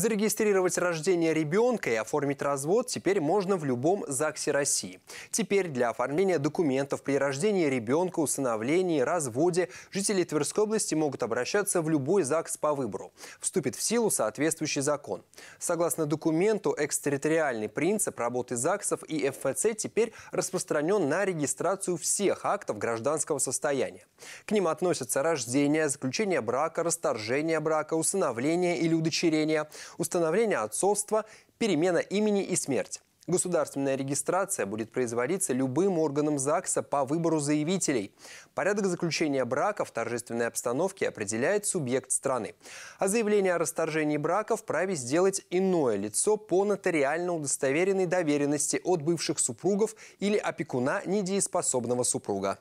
Зарегистрировать рождение ребенка и оформить развод теперь можно в любом ЗАГСе России. Теперь для оформления документов при рождении ребенка, усыновлении, разводе жители Тверской области могут обращаться в любой ЗАГС по выбору. Вступит в силу соответствующий закон. Согласно документу, экстерриториальный принцип работы ЗАГСов и ФЦ теперь распространен на регистрацию всех актов гражданского состояния. К ним относятся рождение, заключение брака, расторжение брака, усыновление или удочерение – установление отцовства, перемена имени и смерть. Государственная регистрация будет производиться любым органом ЗАГСа по выбору заявителей. Порядок заключения брака в торжественной обстановке определяет субъект страны. А заявление о расторжении брака вправе сделать иное лицо по нотариально удостоверенной доверенности от бывших супругов или опекуна недееспособного супруга.